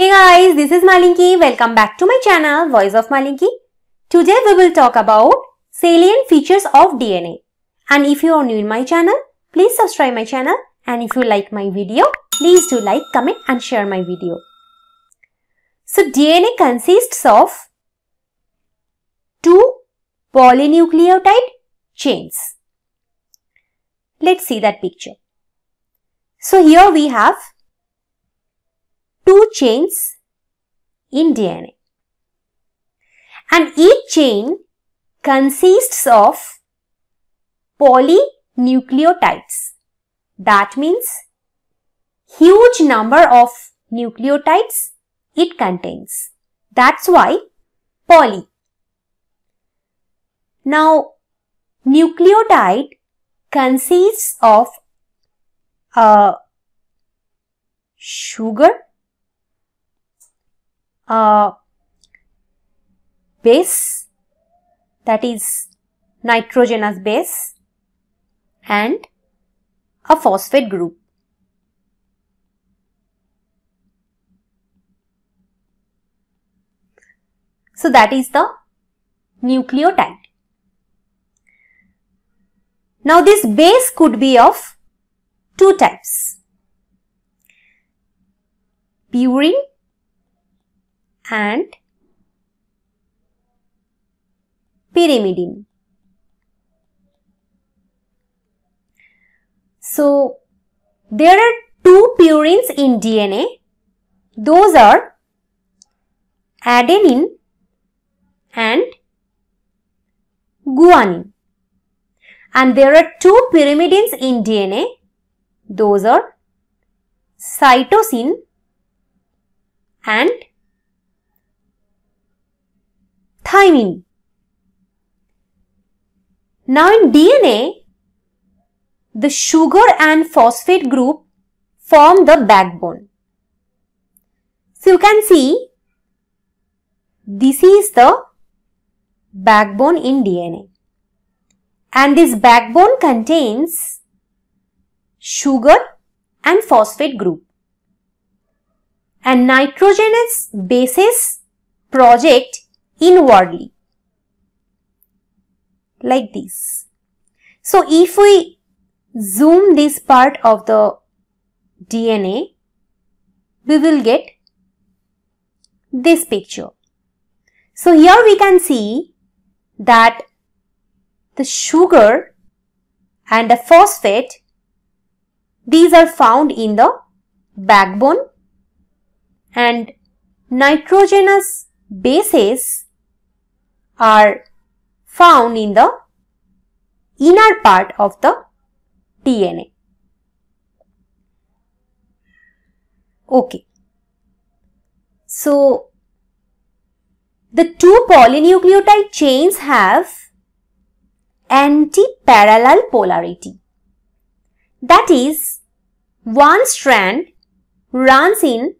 Hey guys, this is Malinki. Welcome back to my channel Voice of Malinki. Today we will talk about salient features of DNA. And if you are new in my channel, please subscribe my channel. And if you like my video, please do like, comment and share my video. So DNA consists of two polynucleotide chains. Let's see that picture. So here we have chains in DNA. And each chain consists of polynucleotides. That means huge number of nucleotides it contains. That's why poly. Now, nucleotide consists of a uh, sugar a uh, base that is nitrogen as base and a phosphate group. So that is the nucleotide. Now this base could be of two types. Purine and pyrimidine. So, there are two purines in DNA. Those are adenine and guanine. And there are two pyrimidines in DNA. Those are cytosine and thymine. Now in DNA, the sugar and phosphate group form the backbone. So you can see this is the backbone in DNA. And this backbone contains sugar and phosphate group. And nitrogenous bases project inwardly like this. So if we zoom this part of the DNA, we will get this picture. So here we can see that the sugar and the phosphate, these are found in the backbone and nitrogenous bases are found in the inner part of the DNA. Okay. So, the two polynucleotide chains have anti-parallel polarity. That is, one strand runs in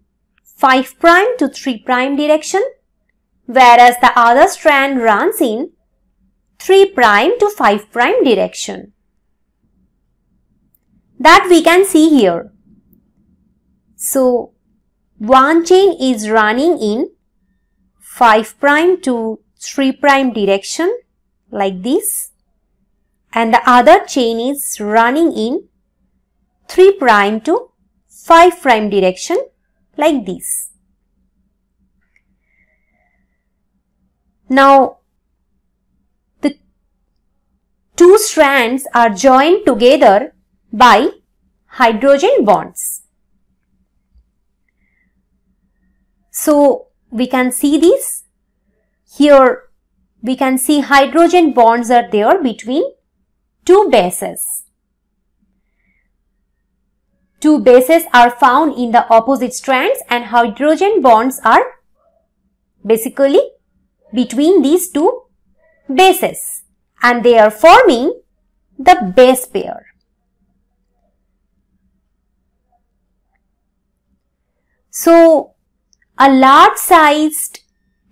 5' to 3' direction whereas the other strand runs in 3 prime to 5 prime direction. That we can see here. So, one chain is running in 5 prime to 3 prime direction like this and the other chain is running in 3 prime to 5 prime direction like this. Now, the two strands are joined together by hydrogen bonds. So, we can see this. Here, we can see hydrogen bonds are there between two bases. Two bases are found in the opposite strands and hydrogen bonds are basically between these two bases and they are forming the base pair. So, a large sized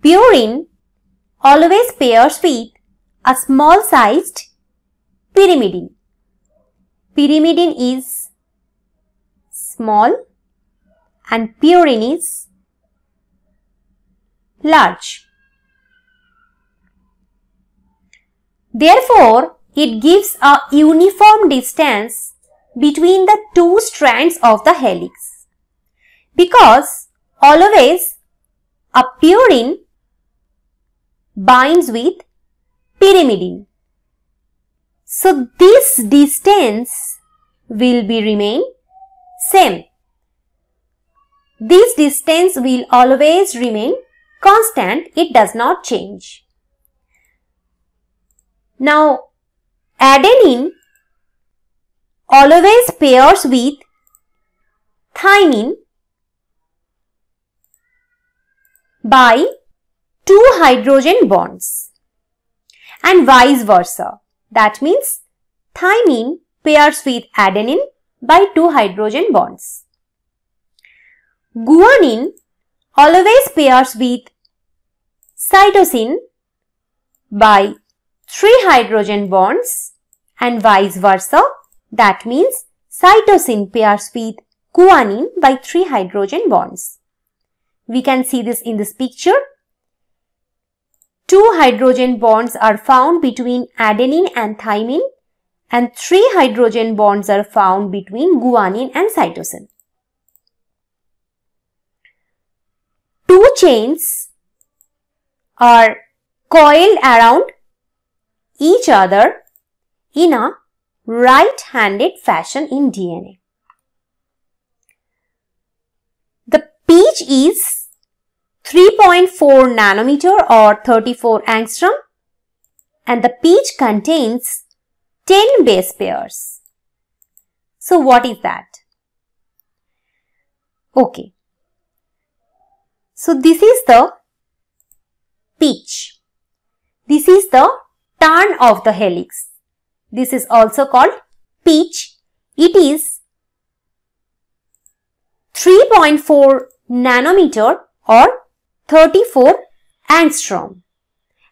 purine always pairs with a small sized pyrimidine. Pyrimidine is small and purine is large. Therefore, it gives a uniform distance between the two strands of the helix. Because always a purine binds with pyrimidine. So this distance will be remain same. This distance will always remain constant. It does not change. Now, adenine always pairs with thymine by two hydrogen bonds and vice versa. That means thymine pairs with adenine by two hydrogen bonds. Guanine always pairs with cytosine by three hydrogen bonds and vice versa. That means cytosine pairs with guanine by three hydrogen bonds. We can see this in this picture. Two hydrogen bonds are found between adenine and thymine and three hydrogen bonds are found between guanine and cytosine. Two chains are coiled around each other in a right-handed fashion in DNA. The pitch is 3.4 nanometer or 34 angstrom and the pitch contains 10 base pairs. So what is that? Okay. So this is the pitch. This is the turn of the helix. This is also called pitch. It is 3.4 nanometer or 34 angstrom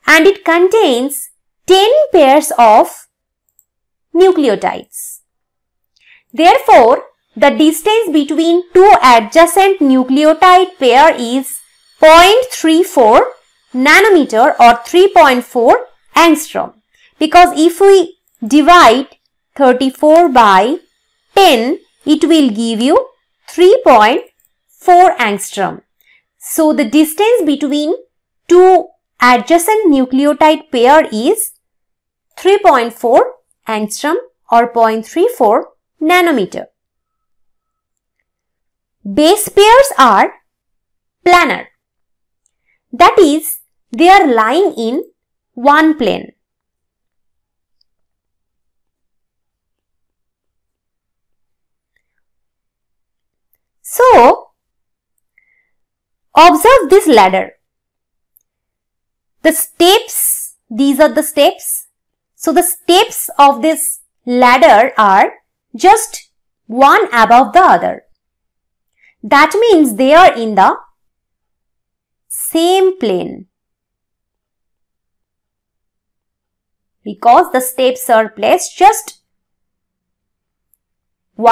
and it contains 10 pairs of nucleotides. Therefore, the distance between two adjacent nucleotide pair is 0.34 nanometer or 3.4 angstrom. Because if we divide 34 by 10, it will give you 3.4 angstrom. So the distance between two adjacent nucleotide pair is 3.4 angstrom or 0.34 nanometer. Base pairs are planar. That is, they are lying in one plane. So, observe this ladder. The steps, these are the steps. So, the steps of this ladder are just one above the other. That means they are in the same plane. because the steps are placed just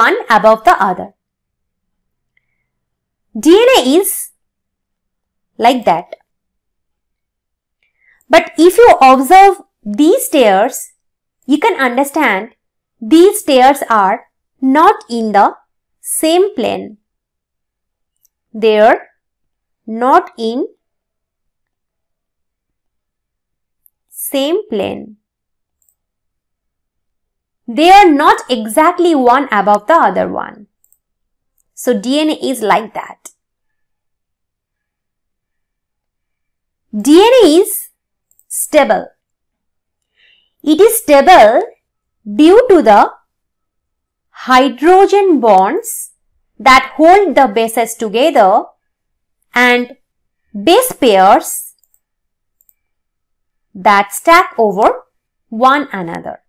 one above the other. DNA is like that. But if you observe these stairs, you can understand these stairs are not in the same plane. They are not in same plane. They are not exactly one above the other one. So DNA is like that. DNA is stable. It is stable due to the hydrogen bonds that hold the bases together and base pairs that stack over one another.